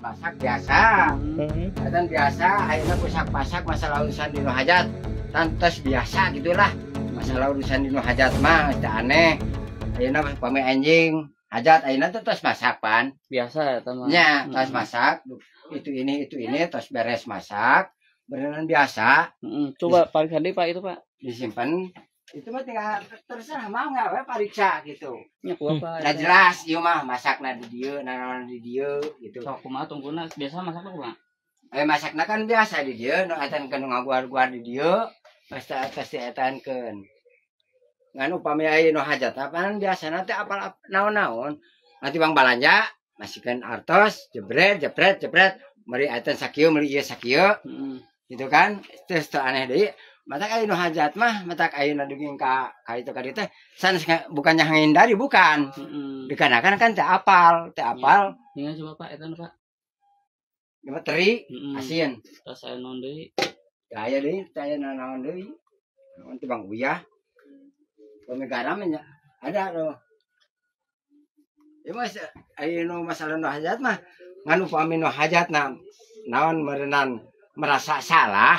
masak biasa hmm. dan biasa akhirnya pusak-pasak masalah urusan dino hajat tantos biasa gitulah masalah urusan dino hajat mah tidak aneh akhirnya pami anjing hajat akhirnya tuh terus masak pan biasa ya teman ya hmm. terus masak itu ini itu ini terus beres masak berenang biasa hmm, coba pak Sandi pak itu pak disimpan itu mah tinggal terserah mau nggak gitu. ya, hmm. apa pariksa gitu nya ku apa nah jelas Iya mah masakna di dia, naon di dia gitu sok kumaha tungguna biasa masakna kumaha eh masakna kan biasa di dia. nu etankeun ngaguar-guar di dieu pasti pasti etankeun ngan upami aya nu hajat apaan biasa nanti apal naon-naon nanti bang balanja masihkan artos jebret jebret jebret meri etan sakieu meri iya sakieu hmm. gitu kan terus aneh deh. Matak ayo hajat mah, matak ayo naduging ka, ka itu ka itu, San bukannya dari bukan. -hmm. Dikarenakan kan teh apal, teh iya. apal. Iya, yeah. coba Pak, nih Pak. Lima teri, -hmm. asin. Terus saya non deui. saya aya saya non aya naon Bang uya Kami garamnya, Ada loh. Ya mas, ayo no masalah no hajat mah. Nganu pami no hajat nam, naon merenan merasa salah.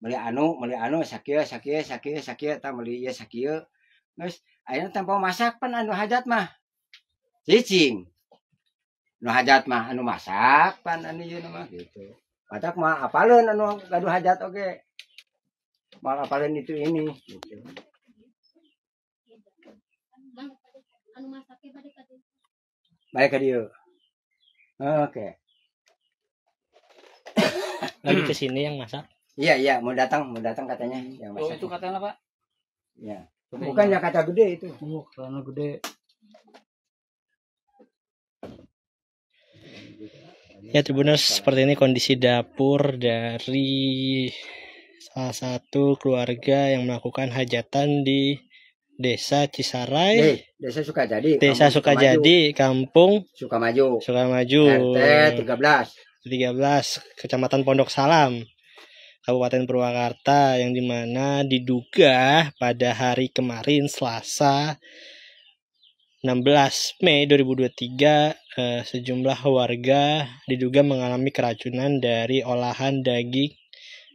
beli anu beli anu sakit sakit sakit sakit tak beli ya sakit terus akhirnya tempo masak pan anu hajat mah cicing anu hajat mah anu masak pan anu ya mah gitu batak mah apalun anu gaduh hajat oke okay. malah apalun itu ini gitu. anu dia oke okay. lagi ke sini yang masak Iya iya mau datang mau datang katanya. Hmm. Yang oh itu katanya pak? Iya. Bukan yang kaca gede itu. Oh karena gede. Ya Tribuners seperti ini kondisi dapur dari salah satu keluarga yang melakukan hajatan di Desa Cisarai. Nih, Desa Sukajadi. Desa Sukajadi, Kampung Sukamaju. Sukamaju. RT 13. 13, Kecamatan Pondok Salam. Kabupaten Purwakarta yang dimana diduga pada hari kemarin Selasa 16 Mei 2023 eh, sejumlah warga diduga mengalami keracunan dari olahan daging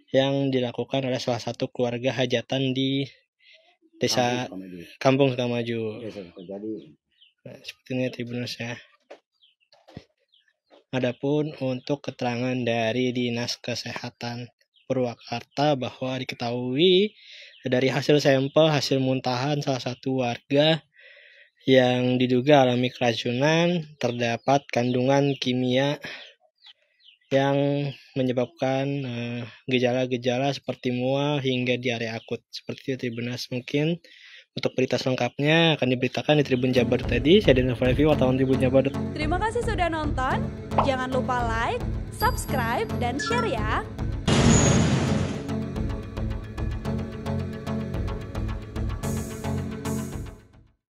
yang dilakukan oleh salah satu keluarga hajatan di desa Kampung Sukamaju. Iya, nah, seperti ini Tribunus ya. Adapun untuk keterangan dari Dinas Kesehatan Purwakarta bahwa diketahui dari hasil sampel hasil muntahan salah satu warga yang diduga alami keracunan terdapat kandungan kimia yang menyebabkan eh, gejala-gejala uh, seperti mual hingga diare akut. Seperti itu Tribunas mungkin untuk berita selengkapnya akan diberitakan di Tribun Jabar tadi. Saya Daniel Falevi, wartawan Tribun Jabar. Terima kasih sudah nonton. Jangan lupa like, subscribe, dan share ya.